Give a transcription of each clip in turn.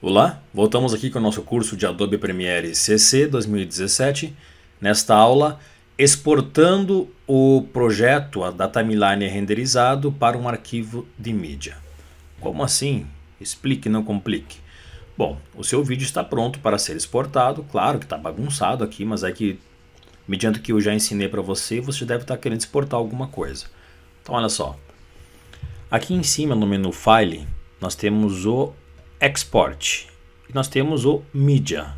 Olá, voltamos aqui com o nosso curso de Adobe Premiere CC 2017. Nesta aula, exportando o projeto, a data timeline renderizado, para um arquivo de mídia. Como assim? Explique, não complique. Bom, o seu vídeo está pronto para ser exportado, claro que está bagunçado aqui, mas é que, mediante o que eu já ensinei para você, você deve estar tá querendo exportar alguma coisa. Então olha só, aqui em cima no menu File, nós temos o export. E nós temos o media,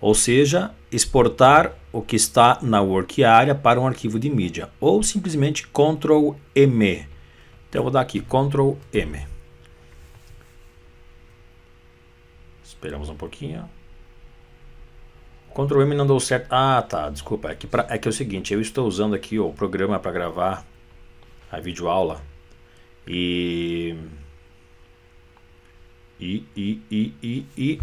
ou seja, exportar o que está na work area para um arquivo de mídia, ou simplesmente Ctrl M. Então eu vou dar aqui Ctrl M. Esperamos um pouquinho. Ctrl M não deu certo. Ah, tá, desculpa. É que, pra, é que é o seguinte, eu estou usando aqui o programa para gravar a videoaula e e, e, e, e, e.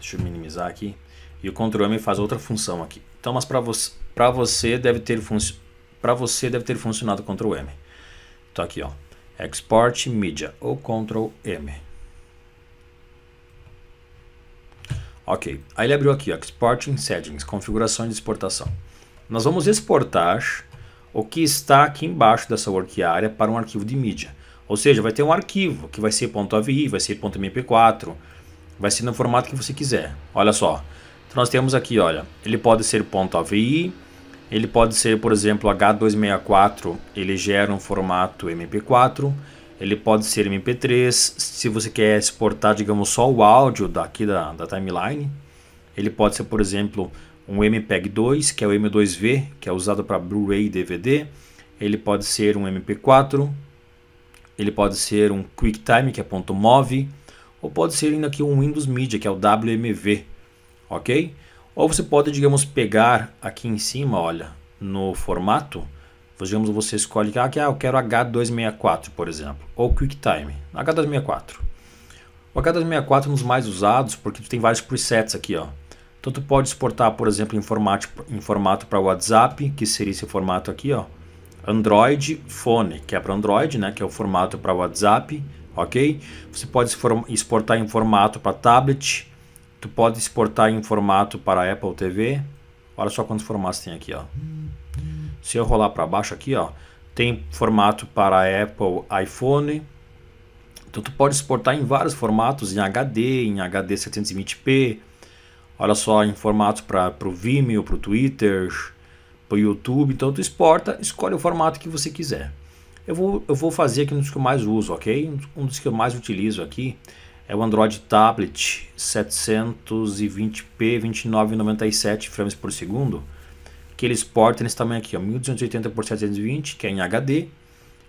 Deixa eu minimizar aqui. E o Ctrl M faz outra função aqui. Então, mas para você, você deve ter para você deve ter funcionado Ctrl M. Então aqui, ó. Export Media ou Ctrl M. Ok, aí ele abriu aqui, ó, Exporting Settings, configurações de exportação. Nós vamos exportar o que está aqui embaixo dessa work area para um arquivo de mídia. Ou seja, vai ter um arquivo que vai ser .avi, vai ser .mp4, vai ser no formato que você quiser. Olha só. Então nós temos aqui, olha, ele pode ser .avi, ele pode ser, por exemplo, H264, ele gera um formato MP4, ele pode ser MP3, se você quer exportar, digamos, só o áudio daqui da, da timeline, ele pode ser, por exemplo, um MPEG-2, que é o M2V, que é usado para Blu-ray e DVD, ele pode ser um MP4, ele pode ser um QuickTime, que é ponto .mov, ou pode ser ainda aqui um Windows Media, que é o WMV, ok? Ou você pode, digamos, pegar aqui em cima, olha, no formato, digamos, você escolhe ah, que ah, eu quero H264, por exemplo, ou QuickTime, H264. O H264 é um dos mais usados porque tu tem vários presets aqui, ó. Então tu pode exportar, por exemplo, em formato, em formato para WhatsApp, que seria esse formato aqui, ó, Android Phone, que é para Android, né, que é o formato para WhatsApp, ok? Você pode exportar em formato para tablet, tu pode exportar em formato para Apple TV. Olha só quantos formatos tem aqui, ó. Se eu rolar para baixo aqui, ó, tem formato para Apple iPhone. Então tu pode exportar em vários formatos, em HD, em HD 720p. Olha só, em formato para o Vimeo, para o Twitter, para o YouTube. Então tu exporta, escolhe o formato que você quiser. Eu vou, eu vou fazer aqui um dos que eu mais uso, ok? Um dos que eu mais utilizo aqui é o Android Tablet 720p 29,97 frames por segundo que ele exporta nesse tamanho aqui, ó, 1280 por 720, que é em HD,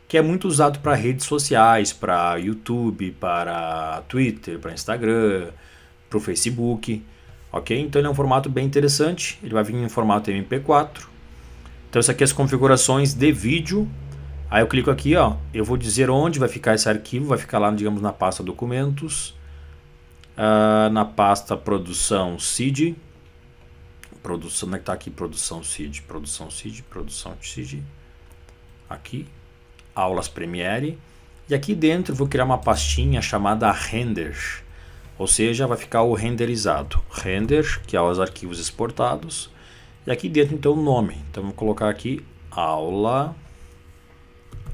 que é muito usado para redes sociais, para YouTube, para Twitter, para Instagram, para o Facebook, ok? Então ele é um formato bem interessante, ele vai vir em formato MP4, então isso aqui é as configurações de vídeo. Aí eu clico aqui, ó, eu vou dizer onde vai ficar esse arquivo, vai ficar lá, digamos, na pasta documentos, uh, na pasta produção CID, produção, onde é que tá aqui produção CID, produção CID, produção CID, aqui, aulas Premiere, e aqui dentro vou criar uma pastinha chamada render, ou seja, vai ficar o renderizado, render, que é os arquivos exportados, e aqui dentro, então, o nome. Então, vou colocar aqui aula,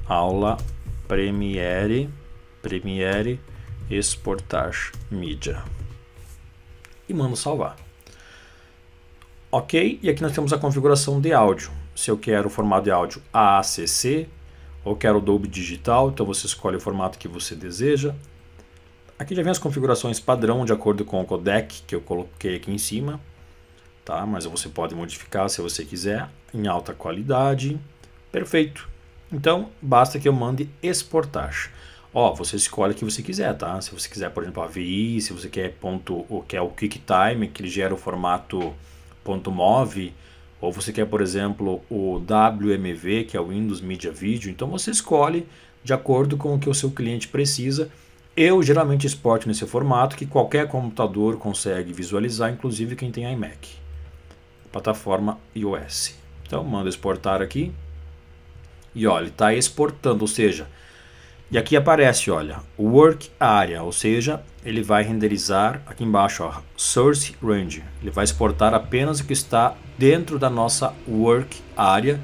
aula Premiere, Premiere exportar mídia. E mando salvar. Ok, e aqui nós temos a configuração de áudio. Se eu quero o formato de áudio AACC, ou quero o Dolby Digital, então você escolhe o formato que você deseja. Aqui já vem as configurações padrão de acordo com o codec que eu coloquei aqui em cima tá? Mas você pode modificar se você quiser em alta qualidade. Perfeito. Então, basta que eu mande exportar. Ó, você escolhe o que você quiser, tá? Se você quiser, por exemplo, AVI, se você quer ponto, ou quer o é QuickTime, que ele gera o formato ponto .mov, ou você quer, por exemplo, o WMV, que é o Windows Media Video. Então, você escolhe de acordo com o que o seu cliente precisa. Eu geralmente exporto nesse formato que qualquer computador consegue visualizar, inclusive quem tem iMac plataforma iOS. Então, mando exportar aqui. E olha, está exportando, ou seja, e aqui aparece, olha, Work Area, ou seja, ele vai renderizar aqui embaixo, ó, Source Range. Ele vai exportar apenas o que está dentro da nossa Work Area,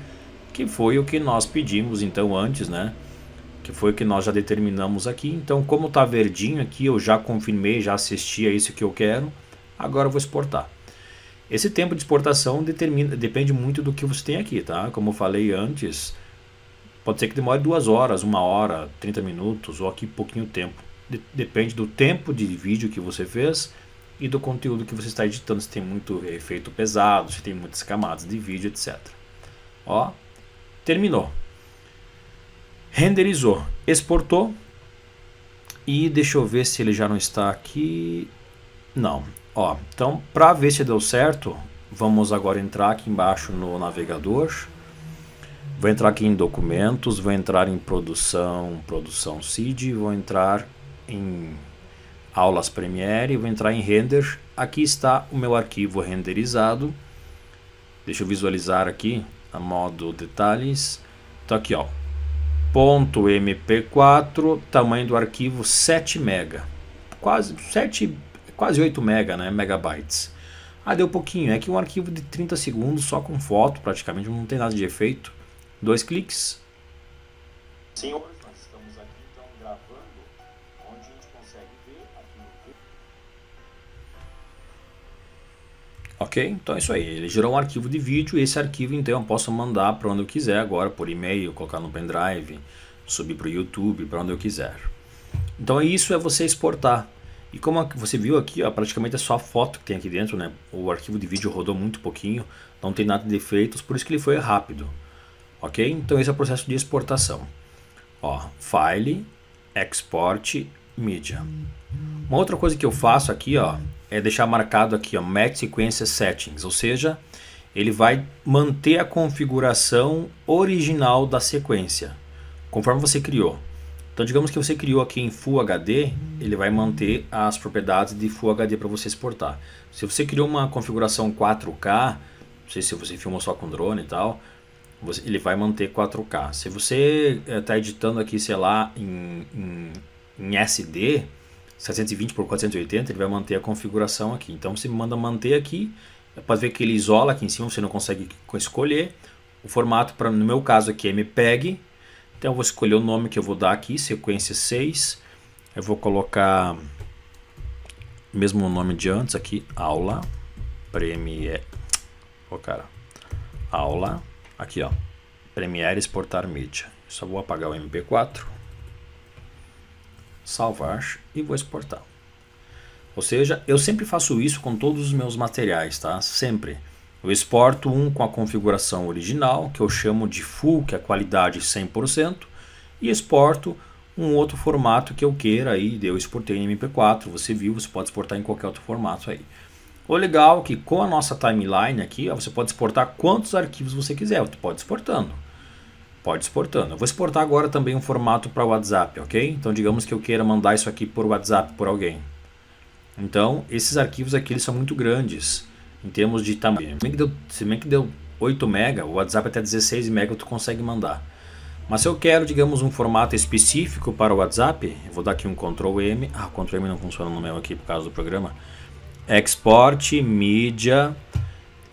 que foi o que nós pedimos então antes, né? Que foi o que nós já determinamos aqui. Então, como está verdinho aqui, eu já confirmei, já assisti a é isso que eu quero. Agora eu vou exportar. Esse tempo de exportação determina, depende muito do que você tem aqui, tá? Como eu falei antes, pode ser que demore duas horas, uma hora, 30 minutos ou aqui pouquinho tempo. De depende do tempo de vídeo que você fez e do conteúdo que você está editando, se tem muito efeito pesado, se tem muitas camadas de vídeo, etc. Ó, terminou. Renderizou, exportou e deixa eu ver se ele já não está aqui. Não, Ó, então para ver se deu certo, vamos agora entrar aqui embaixo no navegador. Vou entrar aqui em documentos, vou entrar em produção, produção CID, vou entrar em aulas Premiere, vou entrar em render. Aqui está o meu arquivo renderizado. Deixa eu visualizar aqui a modo detalhes. Então aqui ó, ponto .mp4, tamanho do arquivo 7 mega. Quase 7 quase 8 mega, né, megabytes. Ah, deu pouquinho, é que um arquivo de 30 segundos só com foto, praticamente não tem nada de efeito. Dois cliques. Senhores, nós estamos aqui então gravando onde a gente consegue ver aqui no Ok, então é isso aí. Ele gerou um arquivo de vídeo e esse arquivo então eu posso mandar para onde eu quiser agora, por e-mail, colocar no pendrive, subir para o YouTube, para onde eu quiser. Então é isso é você exportar. E como você viu aqui, ó, praticamente é só a foto que tem aqui dentro, né? O arquivo de vídeo rodou muito pouquinho, não tem nada de defeitos, por isso que ele foi rápido. Ok? Então esse é o processo de exportação. Ó, file, export, Media. Uma outra coisa que eu faço aqui, ó, é deixar marcado aqui, ó, Match Sequence Settings, ou seja, ele vai manter a configuração original da sequência, conforme você criou. Então, digamos que você criou aqui em Full HD, ele vai manter as propriedades de Full HD para você exportar. Se você criou uma configuração 4K, não sei se você filmou só com drone e tal, você, ele vai manter 4K. Se você está eh, é, editando aqui, sei lá, em, em, em SD, 720 por 480, ele vai manter a configuração aqui. Então, você manda manter aqui, é pode ver que ele isola aqui em cima, você não consegue escolher. O formato, pra, no meu caso aqui, é MPEG, então eu vou escolher o nome que eu vou dar aqui, sequência 6. Eu vou colocar o mesmo nome de antes aqui, aula Premiere. oh, cara, aula aqui ó, Premiere exportar mídia. Só vou apagar o MP4, salvar e vou exportar. Ou seja, eu sempre faço isso com todos os meus materiais, tá? Sempre. Eu exporto um com a configuração original, que eu chamo de full, que é a qualidade 100%, e exporto um outro formato que eu queira aí, eu exportei em MP4, você viu, você pode exportar em qualquer outro formato aí. O legal é que com a nossa timeline aqui, ó, você pode exportar quantos arquivos você quiser, você pode exportando. Pode exportando. Eu vou exportar agora também um formato para WhatsApp, ok? Então digamos que eu queira mandar isso aqui por WhatsApp por alguém. Então esses arquivos aqui eles são muito grandes em termos de tamanho. Se bem que deu, se bem que deu 8 mega, o WhatsApp até 16 mega tu consegue mandar. Mas se eu quero, digamos, um formato específico para o WhatsApp, vou dar aqui um Ctrl M. Ah, Ctrl M não funciona no meu aqui por causa do programa. Export, mídia.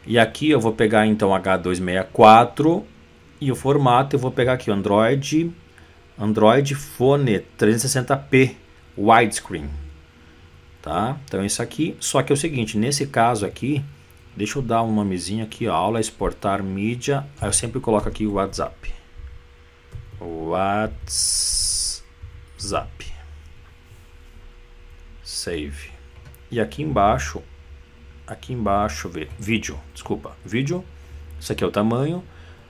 E aqui eu vou pegar então H264 e o formato eu vou pegar aqui Android, Android Phone 360p widescreen. Tá? Então isso aqui, só que é o seguinte, nesse caso aqui, Deixa eu dar um nomezinho aqui, ó, aula é exportar mídia. Aí eu sempre coloco aqui o WhatsApp. WhatsApp. Save. E aqui embaixo, aqui embaixo, ver, vídeo, desculpa, vídeo. Isso aqui é o tamanho.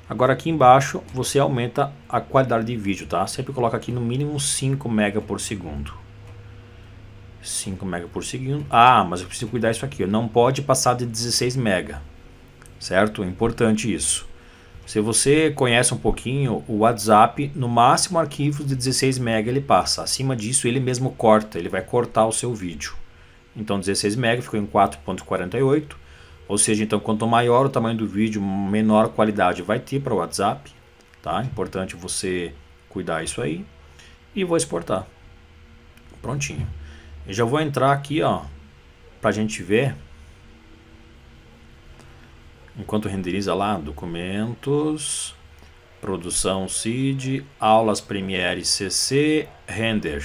Agora aqui embaixo você aumenta a qualidade de vídeo, tá? Sempre coloca aqui no mínimo 5 mega por segundo. 5 mega por segundo. Ah, mas eu preciso cuidar isso aqui. Não pode passar de 16 mega, certo? É importante isso. Se você conhece um pouquinho o WhatsApp, no máximo arquivos de 16 mega ele passa. Acima disso ele mesmo corta, ele vai cortar o seu vídeo. Então 16 mega ficou em 4.48, ou seja, então quanto maior o tamanho do vídeo, menor qualidade vai ter para o WhatsApp, tá? Importante você cuidar isso aí e vou exportar. Prontinho. Eu já vou entrar aqui, ó, pra gente ver. Enquanto renderiza lá, documentos, produção CID, aulas Premiere CC, render.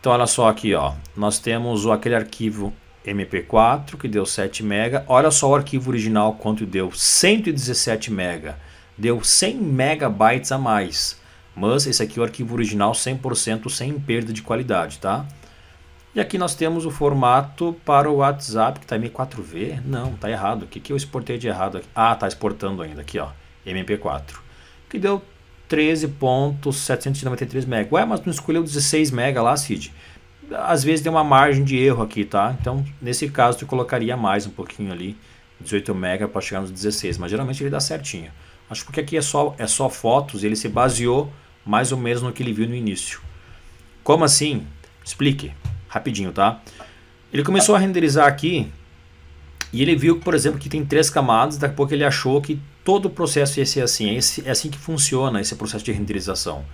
Então olha só aqui, ó, nós temos aquele arquivo MP4 que deu 7 MB. Olha só o arquivo original quanto deu, 117 MB. Deu 100 megabytes a mais. Mas esse aqui é o arquivo original 100% sem perda de qualidade, tá? E aqui nós temos o formato para o WhatsApp, que está M4V. Não, está errado. O que, que eu exportei de errado aqui? Ah, está exportando ainda aqui, ó. MP4. Que deu 13.793 MB. Ué, mas não escolheu 16 MB lá, Cid? Às vezes tem uma margem de erro aqui, tá? Então, nesse caso, tu colocaria mais um pouquinho ali, 18 MB para chegar nos 16, mas geralmente ele dá certinho. Acho que porque aqui é só, é só fotos, ele se baseou mais ou menos no que ele viu no início. Como assim? Explique rapidinho, tá? Ele começou a renderizar aqui e ele viu, por exemplo, que tem três camadas, daqui a pouco ele achou que todo o processo ia ser assim, é, é assim que funciona esse processo de renderização.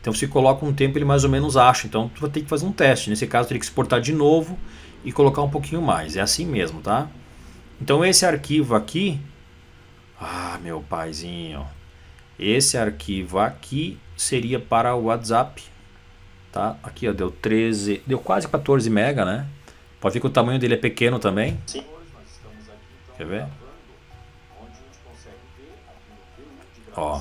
Então se coloca um tempo, ele mais ou menos acha, então tu vai ter que fazer um teste, nesse caso teria que exportar de novo e colocar um pouquinho mais, é assim mesmo, tá? Então esse arquivo aqui, ah, meu paizinho, esse arquivo aqui seria para o WhatsApp, Tá? Aqui ó, deu 13, deu quase 14 mega, né? Pode ver que o tamanho dele é pequeno também. Sim. Quer ver? Ó.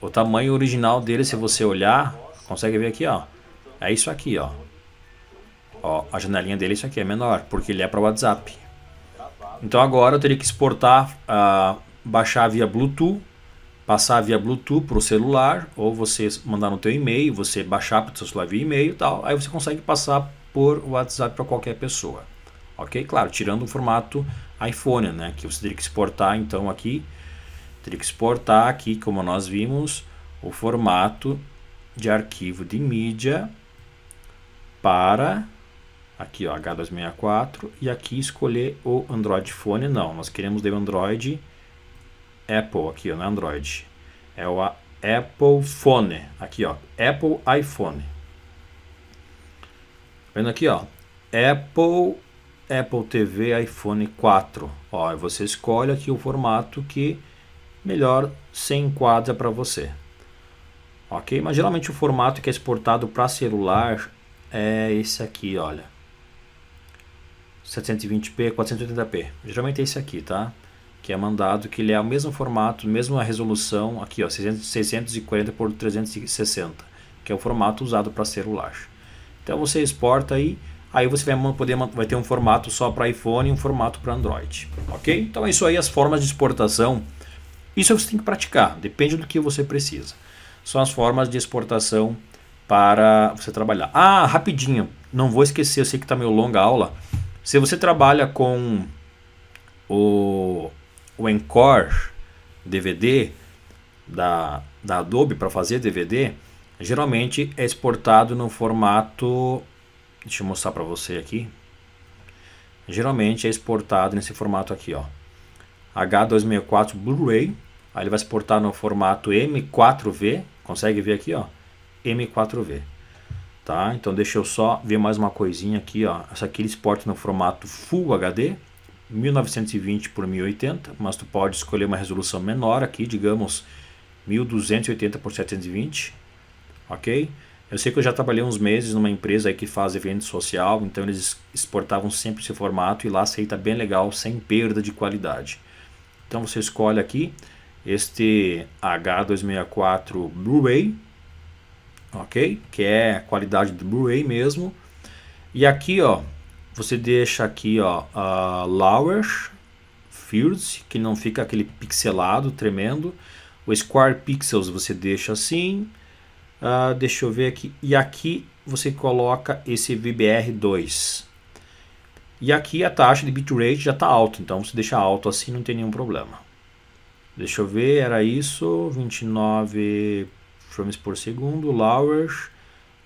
O tamanho original dele, se você olhar, consegue ver aqui, ó. É isso aqui, ó. Ó, a janelinha dele, isso aqui é menor, porque ele é para WhatsApp. Então agora eu teria que exportar, uh, baixar via Bluetooth passar via Bluetooth para o celular, ou você mandar no teu e-mail, você baixar para o seu celular via e-mail e tal, aí você consegue passar por WhatsApp para qualquer pessoa. Ok? Claro, tirando o formato iPhone, né? Que você teria que exportar então aqui, teria que exportar aqui, como nós vimos, o formato de arquivo de mídia para aqui ó, H264 e aqui escolher o Android Phone. Não, nós queremos o Android Apple aqui ó, no Android. É o Apple Phone, aqui ó, Apple iPhone. Vendo aqui ó, Apple Apple TV iPhone 4. Ó, você escolhe aqui o formato que melhor se enquadra para você. Ok? Mas geralmente o formato que é exportado para celular é esse aqui, olha. 720p, 480p. Geralmente é esse aqui, tá? que é mandado, que ele é o mesmo formato, mesma resolução, aqui ó, 640 por 360, que é o formato usado para celular. Então você exporta aí, aí você vai poder vai ter um formato só para iPhone e um formato para Android, ok? Então é isso aí as formas de exportação. Isso você tem que praticar, depende do que você precisa. São as formas de exportação para você trabalhar. Ah, rapidinho, não vou esquecer, eu sei que está meio longa a aula. Se você trabalha com o o Encore DVD da, da Adobe para fazer DVD, geralmente é exportado no formato. Deixa eu mostrar para você aqui. Geralmente é exportado nesse formato aqui, ó. H264 Blu-ray. Aí ele vai exportar no formato M4V. Consegue ver aqui, ó? M4V. Tá? Então deixa eu só ver mais uma coisinha aqui, ó. Essa aqui ele exporta no formato Full HD. 1920 por 1080, mas tu pode escolher uma resolução menor aqui, digamos 1280 por 720, ok? Eu sei que eu já trabalhei uns meses numa empresa aí que faz evento social, então eles exportavam sempre esse formato e lá aceita bem legal, sem perda de qualidade. Então você escolhe aqui este H264 Blu-ray, ok? Que é a qualidade do Blu-ray mesmo. E aqui, ó, você deixa aqui, ó, a Lowers Fields, que não fica aquele pixelado tremendo. O Square Pixels você deixa assim. Uh, deixa eu ver aqui. E aqui você coloca esse VBR2. E aqui a taxa de bitrate já está alta, então você deixa alto assim não tem nenhum problema. Deixa eu ver, era isso, 29 frames por segundo, Lowers,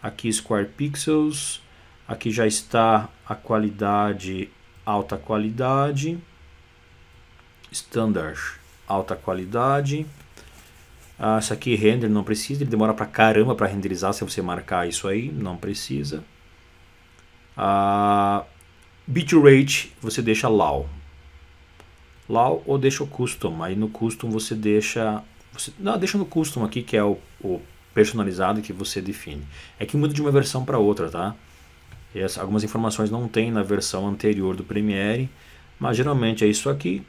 aqui Square Pixels, Aqui já está a qualidade, alta qualidade, standard, alta qualidade. Ah, isso aqui render não precisa, ele demora pra caramba para renderizar se você marcar isso aí, não precisa. Ah, bitrate você deixa low, low ou deixa o custom, aí no custom você deixa, você, não, deixa no custom aqui que é o, o personalizado que você define. É que muda de uma versão para outra, tá? E essa, algumas informações não tem na versão anterior do Premiere, mas geralmente é isso aqui.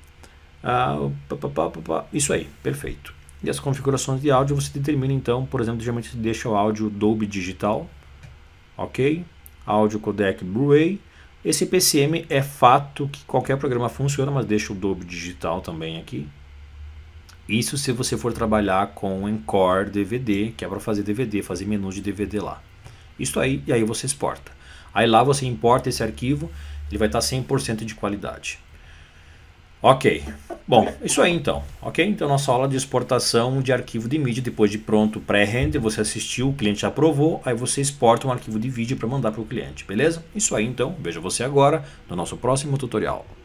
Ah, pá, pá, pá, isso aí, perfeito. E as configurações de áudio você determina então, por exemplo, geralmente deixa o áudio Dolby Digital, ok? Áudio codec Blu-ray. Esse PCM é fato que qualquer programa funciona, mas deixa o Dolby Digital também aqui. Isso se você for trabalhar com Encore DVD, que é para fazer DVD, fazer menu de DVD lá. Isso aí, e aí você exporta. Aí lá você importa esse arquivo, ele vai estar 100% de qualidade. Ok, bom, isso aí então, ok? Então nossa aula de exportação de arquivo de mídia, depois de pronto, pré-render, você assistiu, o cliente aprovou, aí você exporta um arquivo de vídeo para mandar para o cliente, beleza? Isso aí então, vejo você agora no nosso próximo tutorial.